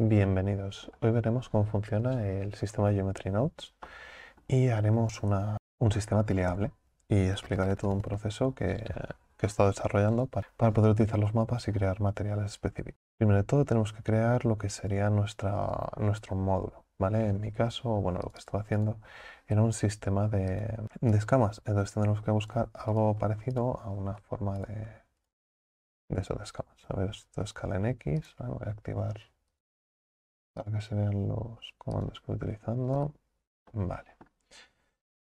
Bienvenidos. Hoy veremos cómo funciona el sistema Geometry Nodes y haremos una, un sistema tileable y explicaré todo un proceso que, que he estado desarrollando para, para, poder utilizar los mapas y crear materiales específicos. Primero de todo tenemos que crear lo que sería nuestra, nuestro módulo. ¿Vale? En mi caso, bueno, lo que estoy haciendo era un sistema de, escamas. Entonces tendremos que buscar algo parecido a una forma de, de eso de escamas. A ver, esto escala en X. Voy a activar que serían los comandos que voy utilizando. Vale.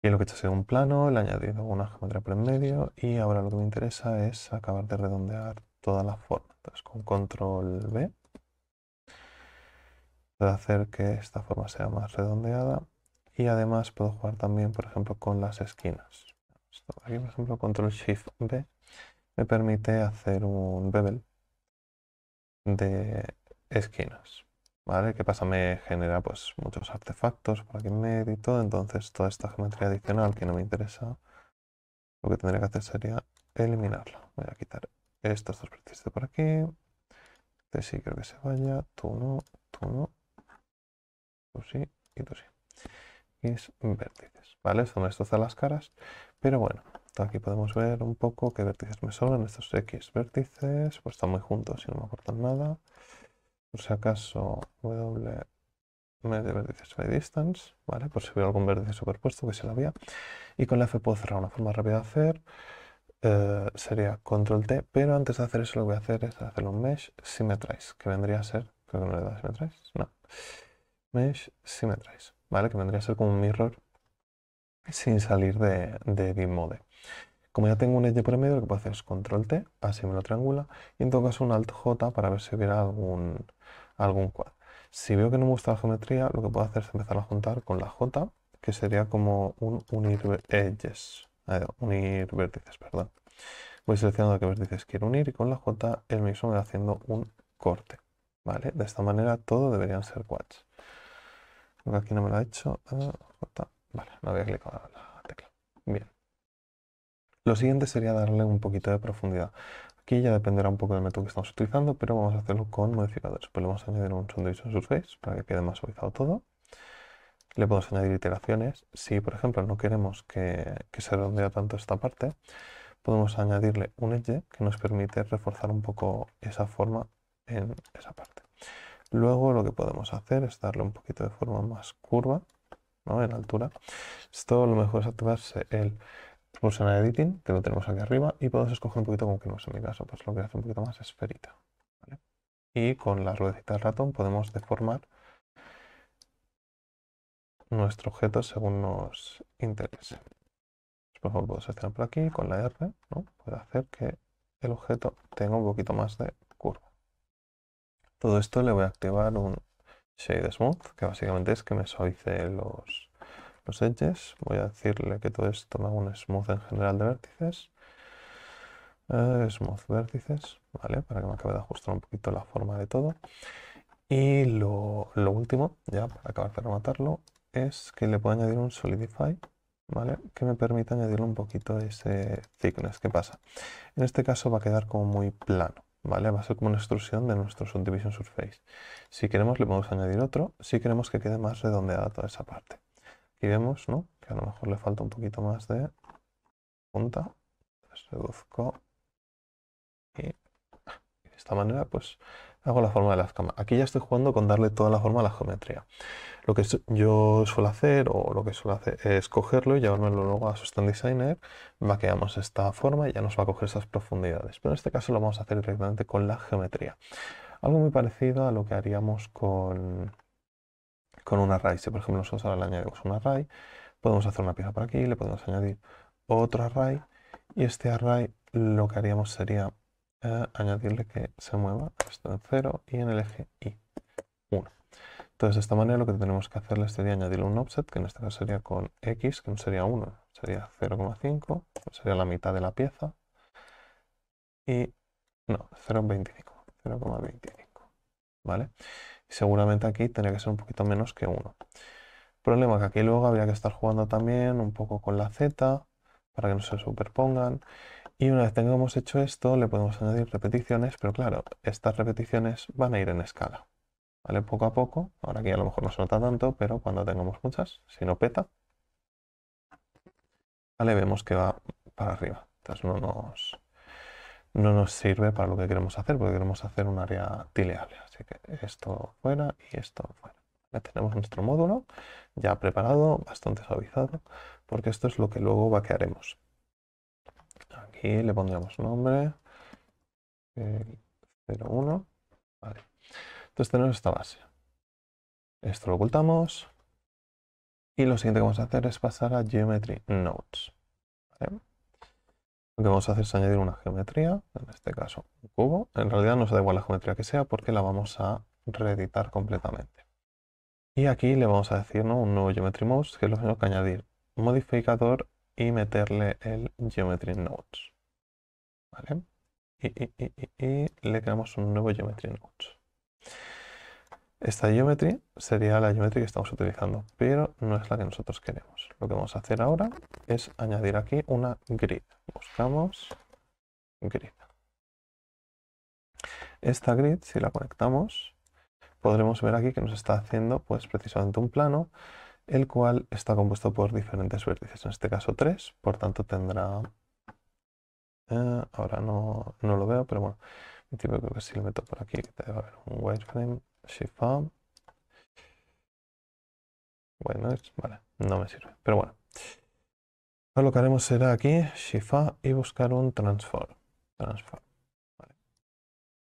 Y lo que he hecho ha sido un plano, le he añadido una geometría por en medio y ahora lo que me interesa es acabar de redondear toda la forma. Entonces con control B puedo hacer que esta forma sea más redondeada y además puedo jugar también, por ejemplo, con las esquinas. Aquí, por ejemplo, control shift B me permite hacer un bevel de esquinas. ¿vale? ¿Qué pasa? Me genera pues muchos artefactos por aquí en medio todo, entonces toda esta geometría adicional que no me interesa, lo que tendría que hacer sería eliminarla. Voy a quitar estos dos vértices de por aquí, este sí creo que se vaya, tú no, tú no, tú sí y tú sí. Y es vértices, ¿vale? Son estos de las caras, pero bueno, aquí podemos ver un poco qué vértices me sobran, estos X vértices, pues están muy juntos y no me aportan nada. Por si acaso, W medio vértices by distance, ¿vale? Por si hubiera algún vértice superpuesto, que se la había. Y con la F puedo cerrar una forma rápida de hacer. Eh, sería control T, pero antes de hacer eso lo que voy a hacer es hacer un mesh symmetrize, que vendría a ser, creo que no le da no, mesh ¿vale? Que vendría a ser como un mirror sin salir de, de mode como ya tengo un edge por medio, lo que puedo hacer es control T, así me lo triangula, y en todo caso un alt J para ver si hubiera algún, algún quad. Si veo que no me gusta la geometría, lo que puedo hacer es empezar a juntar con la J, que sería como un unir edges, eh, unir vértices, perdón. Voy seleccionando qué vértices quiero unir y con la J el mismo me va haciendo un corte. ¿Vale? De esta manera todo deberían ser quads. aquí no me lo ha hecho. Ah, vale, no había clicado la tecla. Bien. Lo siguiente sería darle un poquito de profundidad. Aquí ya dependerá un poco del método que estamos utilizando, pero vamos a hacerlo con modificadores. Pues le vamos a añadir un sus Surface para que quede más suavizado todo. Le podemos añadir iteraciones. Si, por ejemplo, no queremos que, se redondea tanto esta parte, podemos añadirle un edge que nos permite reforzar un poco esa forma en esa parte. Luego lo que podemos hacer es darle un poquito de forma más curva, ¿no? en altura. Esto lo mejor es activarse el Pulsar editing, que lo tenemos aquí arriba, y podemos escoger un poquito con queremos. En mi caso, pues lo que hace un poquito más esferita. Y con la ruedecita del ratón podemos deformar nuestro objeto según nos interese. Por ejemplo, puedo seleccionar por aquí con la R, ¿no? puede hacer que el objeto tenga un poquito más de curva. Todo esto le voy a activar un Shade Smooth, que básicamente es que me suavice los, los edges. Voy a decirle que todo esto me haga un smooth en general de vértices. Eh, smooth vértices, ¿vale? Para que me acabe de ajustar un poquito la forma de todo. Y lo, último, ya para acabar de rematarlo, es que le puedo añadir un solidify, ¿vale? Que me permita añadirle un poquito ese thickness. ¿Qué pasa? En este caso va a quedar como muy plano. ¿vale? Va a ser como una extrusión de nuestro subdivision surface. Si queremos le podemos añadir otro, si queremos que quede más redondeada toda esa parte y vemos ¿no? que a lo mejor le falta un poquito más de punta. reduzco y de esta manera pues hago la forma de las camas. Aquí ya estoy jugando con darle toda la forma a la geometría. Lo que yo suelo hacer o lo que suelo hacer es cogerlo y llevármelo luego a Sustain Designer, vaqueamos esta forma y ya nos va a coger esas profundidades. Pero en este caso lo vamos a hacer directamente con la geometría. Algo muy parecido a lo que haríamos con, con un array. Si por ejemplo nosotros ahora le añadimos un array, podemos hacer una pieza por aquí, le podemos añadir otro array y este array lo que haríamos sería eh, añadirle que se mueva esto en 0 y en el eje y 1. Entonces de esta manera lo que tenemos que hacerle sería añadirle un offset, que en este caso sería con x, que no sería 1, sería 0,5, sería la mitad de la pieza, y no, 0,25, 0,25, ¿vale? seguramente aquí tendría que ser un poquito menos que uno Problema que aquí luego habría que estar jugando también un poco con la z para que no se superpongan. Y una vez tengamos hecho esto, le podemos añadir repeticiones, pero claro, estas repeticiones van a ir en escala. ¿Vale? Poco a poco, ahora aquí a lo mejor no se nota tanto, pero cuando tengamos muchas, si no peta, ¿vale? Vemos que va para arriba. Entonces no nos, no nos sirve para lo que queremos hacer, porque queremos hacer un área tileable. Así que esto fuera y esto fuera. Ya tenemos nuestro módulo ya preparado, bastante suavizado, porque esto es lo que luego va vaquearemos. Aquí le pondremos nombre, 01, Entonces tenemos esta base. Esto lo ocultamos. Y lo siguiente que vamos a hacer es pasar a Geometry Nodes. Lo que vamos a hacer es añadir una geometría, en este caso un cubo. En realidad no se da igual la geometría que sea porque la vamos a reeditar completamente. Y aquí le vamos a decir un nuevo Geometry Modes, que es lo mismo que añadir modificador y meterle el Geometry Nodes. ¿Vale? Y, y le creamos un nuevo Geometry Nodes. Esta geometría sería la geometría que estamos utilizando, pero no es la que nosotros queremos. Lo que vamos a hacer ahora es añadir aquí una grid. Buscamos grid. Esta grid, si la conectamos, podremos ver aquí que nos está haciendo pues precisamente un plano, el cual está compuesto por diferentes vértices, en este caso tres. por tanto tendrá... Eh, ahora no, lo veo, pero bueno, creo que si lo meto por aquí, te va a un wireframe, Shift, Bueno, es, vale, no me sirve, pero bueno. Ahora lo que haremos será aquí, Shifa, y buscar un transform. transform.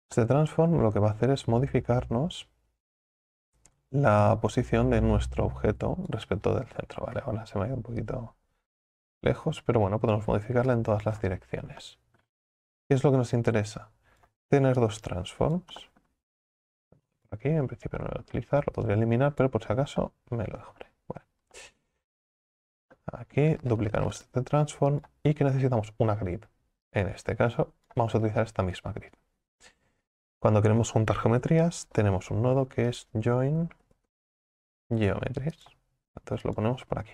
Este transform lo que va a hacer es modificarnos la posición de nuestro objeto respecto del centro. Vale, ahora se me ha ido un poquito lejos, pero bueno, podemos modificarla en todas las direcciones. ¿Qué es lo que nos interesa? Tener dos transforms. Aquí en principio no lo voy a utilizar, lo podría eliminar, pero por si acaso me lo dejaré. Aquí duplicamos este transform y que necesitamos una grid. En este caso vamos a utilizar esta misma grid. Cuando queremos juntar geometrías tenemos un nodo que es join geometries. Entonces lo ponemos por aquí.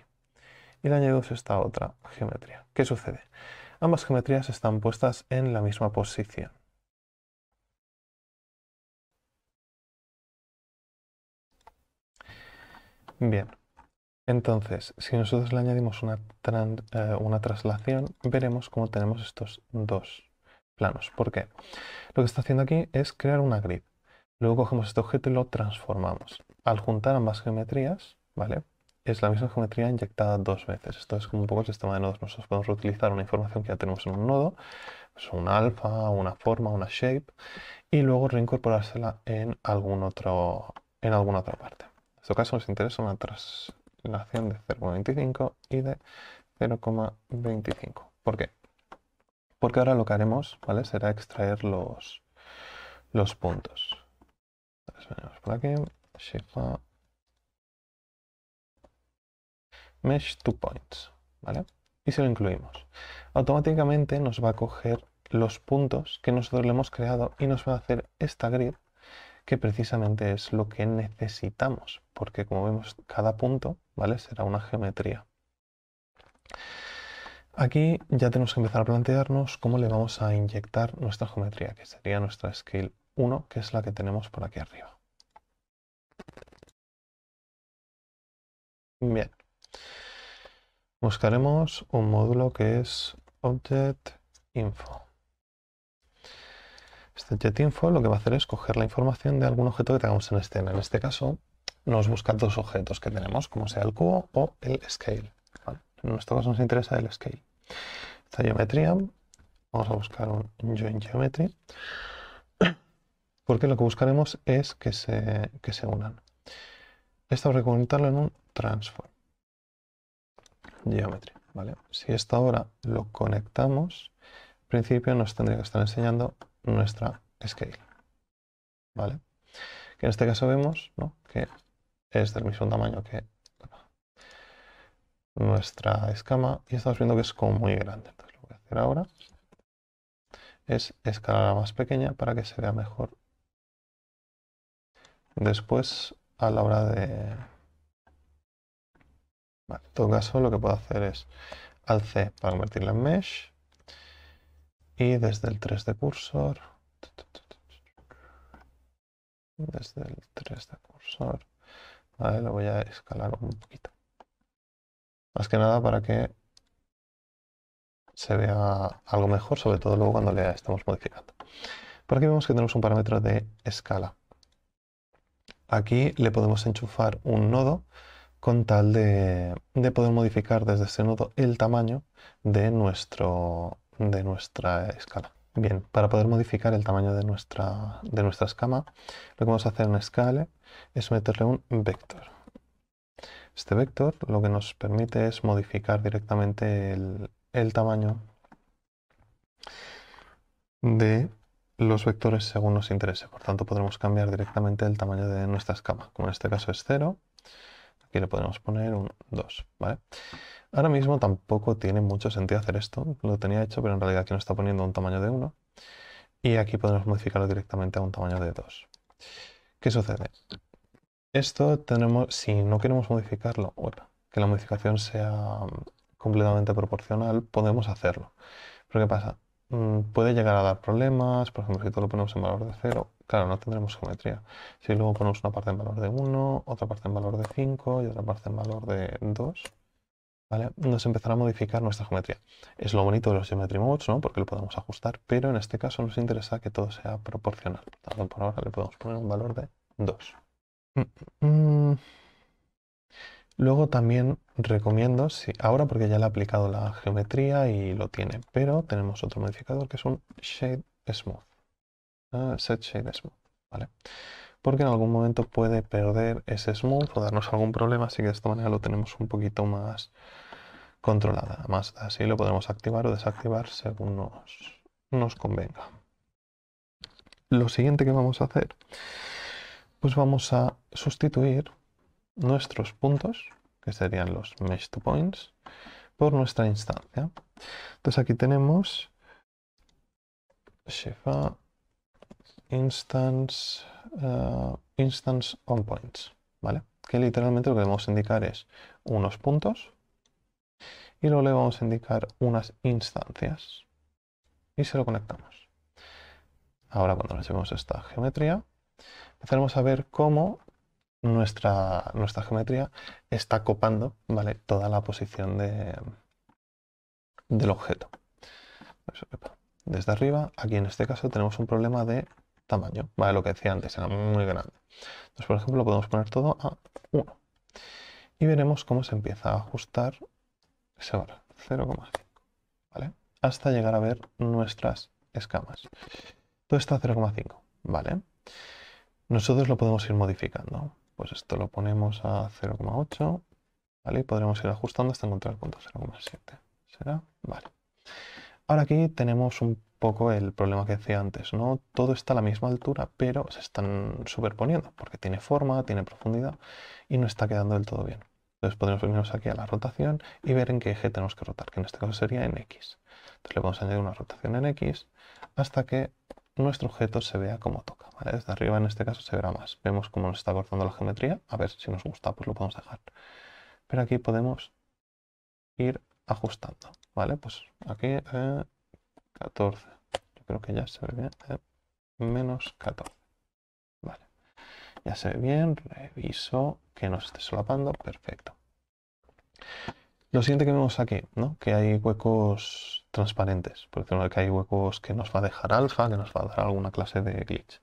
Y le añadimos esta otra geometría. ¿Qué sucede? Ambas geometrías están puestas en la misma posición. Bien. Entonces, si nosotros le añadimos una, eh, una, traslación, veremos cómo tenemos estos dos planos. ¿Por qué? Lo que está haciendo aquí es crear una grid. Luego cogemos este objeto y lo transformamos. Al juntar ambas geometrías, ¿vale? Es la misma geometría inyectada dos veces. Esto es como un poco el sistema de nodos. Nosotros podemos reutilizar una información que ya tenemos en un nodo, es pues un alfa, una forma, una shape, y luego reincorporársela en, algún otro, en alguna otra parte. En este caso, nos interesa una traslación de 0,25 y de 0,25. ¿Por qué? Porque ahora lo que haremos ¿vale? será extraer los, los puntos. Entonces, venimos por aquí. mesh to points. ¿vale? Y se lo incluimos, automáticamente nos va a coger los puntos que nosotros le hemos creado y nos va a hacer esta grid que precisamente es lo que necesitamos, porque como vemos, cada punto, ¿vale? Será una geometría. Aquí ya tenemos que empezar a plantearnos cómo le vamos a inyectar nuestra geometría, que sería nuestra scale 1, que es la que tenemos por aquí arriba. Bien. Buscaremos un módulo que es Object Info. Este jetinfo lo que va a hacer es coger la información de algún objeto que tengamos en escena. En este caso, nos busca dos objetos que tenemos, como sea el cubo o el scale. En nuestro caso nos interesa el scale. Esta geometría, vamos a buscar un join geometry, porque lo que buscaremos es que se, se unan. Esto habrá en un transform. Geometry. ¿vale? Si esto ahora lo conectamos, en principio nos tendría que estar enseñando nuestra scale. ¿Vale? Que en este caso vemos que es del mismo tamaño que nuestra escama y estamos viendo que es como muy grande. Entonces lo que voy a hacer ahora es escalarla más pequeña para que se vea mejor después a la hora de... en todo caso lo que puedo hacer es al C para convertirla en mesh y desde el 3 de cursor, desde el 3 de cursor, lo voy a escalar un poquito. Más que nada para que se vea algo mejor, sobre todo luego cuando le estamos modificando. Por aquí vemos que tenemos un parámetro de escala. Aquí le podemos enchufar un nodo con tal de, de poder modificar desde ese nodo el tamaño de nuestro, de nuestra escala. Bien, para poder modificar el tamaño de nuestra, de nuestra escama, lo que vamos a hacer en escala es meterle un vector. Este vector lo que nos permite es modificar directamente el, el tamaño de los vectores según nos interese. Por tanto, podremos cambiar directamente el tamaño de nuestra escama, como en este caso es 0, Aquí le podemos poner un 2, Ahora mismo tampoco tiene mucho sentido hacer esto. Lo tenía hecho, pero en realidad aquí nos está poniendo un tamaño de 1. Y aquí podemos modificarlo directamente a un tamaño de 2. ¿Qué sucede? Esto tenemos, si no queremos modificarlo, bueno, que la modificación sea completamente proporcional, podemos hacerlo. Pero ¿qué pasa? Mm, puede llegar a dar problemas, por ejemplo, si todo lo ponemos en valor de 0, Claro, no tendremos geometría. Si luego ponemos una parte en valor de 1, otra parte en valor de 5 y otra parte en valor de 2, ¿vale? nos empezará a modificar nuestra geometría. Es lo bonito de los geometry modes, ¿no? porque lo podemos ajustar, pero en este caso nos interesa que todo sea proporcional. Tanto por ahora le podemos poner un valor de 2. Mm, mm. Luego también recomiendo, si ahora porque ya le ha aplicado la geometría y lo tiene, pero tenemos otro modificador que es un Shade Smooth. ¿vale? Porque en algún momento puede perder ese smooth o darnos algún problema, así que de esta manera lo tenemos un poquito más controlada. Además, así lo podemos activar o desactivar según nos, nos convenga. Lo siguiente que vamos a hacer, pues vamos a sustituir nuestros puntos, que serían los mesh to points, por nuestra instancia. Entonces aquí tenemos Shefa instance, eh, instance on points, ¿vale? Que literalmente lo que vamos a indicar es unos puntos y luego le vamos a indicar unas instancias y se lo conectamos. Ahora cuando le llevemos esta geometría, empezaremos a ver cómo nuestra, nuestra geometría está copando ¿vale? toda la posición de, del objeto. Desde arriba, aquí en este caso tenemos un problema de tamaño, ¿vale? Lo que decía antes, era muy grande. Entonces, por ejemplo, podemos poner todo a 1. Y veremos cómo se empieza a ajustar ese valor, 0,5, ¿vale? Hasta llegar a ver nuestras escamas. Todo está a 0,5, ¿vale? Nosotros lo podemos ir modificando. Pues esto lo ponemos a 0,8, ¿vale? Y podremos ir ajustando hasta encontrar el punto 0,7. ¿Será? Vale. Ahora aquí tenemos un poco el problema que decía antes, ¿no? Todo está a la misma altura, pero se están superponiendo, porque tiene forma, tiene profundidad y no está quedando del todo bien. Entonces podemos venirnos aquí a la rotación y ver en qué eje tenemos que rotar, que en este caso sería en X. Entonces le vamos a añadir una rotación en X hasta que nuestro objeto se vea como toca. Desde arriba en este caso se verá más. Vemos cómo nos está cortando la geometría. A ver si nos gusta, pues lo podemos dejar. Pero aquí podemos ir ajustando. ¿Vale? Pues aquí eh, 14. Yo creo que ya se ve bien. Eh, menos 14. Vale. Ya se ve bien. Reviso que no se esté solapando. Perfecto. Lo siguiente que vemos aquí, ¿no? Que hay huecos transparentes, por ejemplo que hay huecos que nos va a dejar alfa, que nos va a dar alguna clase de glitch.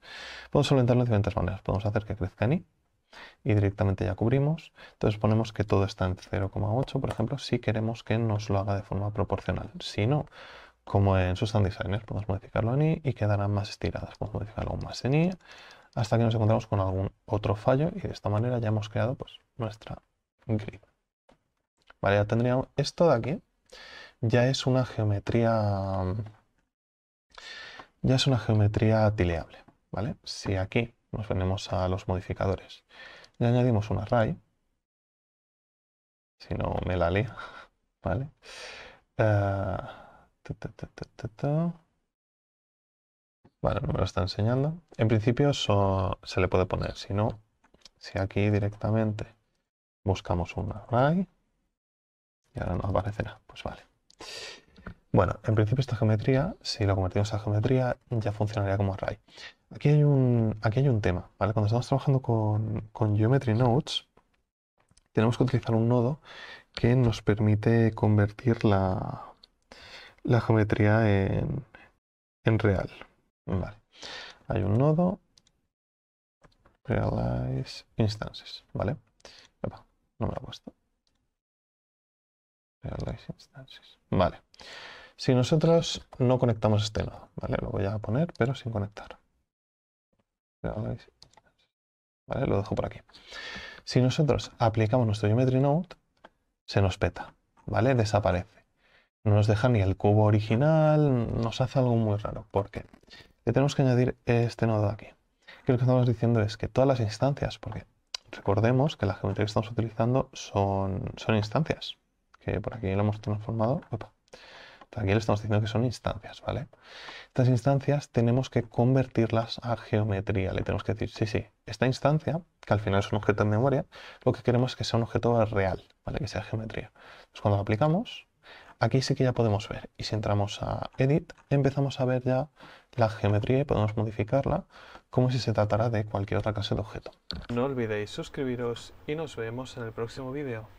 Podemos solventarlo de diferentes maneras. Podemos hacer que crezca en y directamente ya cubrimos. Entonces ponemos que todo está en 0,8, por ejemplo, si queremos que nos lo haga de forma proporcional. Si no, como en Substance Designer. Podemos modificarlo en i y quedarán más estiradas. Podemos modificarlo aún más en i hasta que nos encontramos con algún otro fallo y de esta manera ya hemos creado pues, nuestra grid. Vale, ya tendríamos esto de aquí. Ya es una geometría ya es una geometría tileable, ¿vale? Si aquí nos venimos a los modificadores y añadimos un array, si no me la lee, ¿vale? Eh, vale, me lo está enseñando. En principio se le puede poner, si no, si aquí directamente buscamos un array y ahora nos aparecerá, pues vale. Bueno, en principio esta geometría, si lo convertimos a geometría, ya funcionaría como array. Aquí hay un, aquí hay un tema, Cuando estamos trabajando con, con Geometry Nodes, tenemos que utilizar un nodo que nos permite convertir la, la geometría en, real. Hay un nodo. Realize instances. Vale. no me lo puesto. Realize instances. Vale. Si nosotros no conectamos este nodo, ¿vale? Lo voy a poner, pero sin conectar. ¿Vale? Lo dejo por aquí. Si nosotros aplicamos nuestro geometry node, se nos peta, ¿vale? Desaparece. No nos deja ni el cubo original, nos hace algo muy raro. ¿Por qué? Le tenemos que añadir este nodo de aquí. Y lo que estamos diciendo es que todas las instancias, porque recordemos que la geometría que estamos utilizando son, instancias, que por aquí lo hemos transformado. aquí le estamos diciendo que son instancias, ¿vale? Estas instancias tenemos que convertirlas a geometría. Le tenemos que decir, sí, sí, esta instancia, que al final es un objeto en memoria, lo que queremos es que sea un objeto real, ¿vale? Que sea geometría. Entonces cuando lo aplicamos, Aquí sí que ya podemos ver. Y si entramos a Edit, empezamos a ver ya la geometría y podemos modificarla como si se tratara de cualquier otra clase de objeto. No olvidéis suscribiros y nos vemos en el próximo vídeo.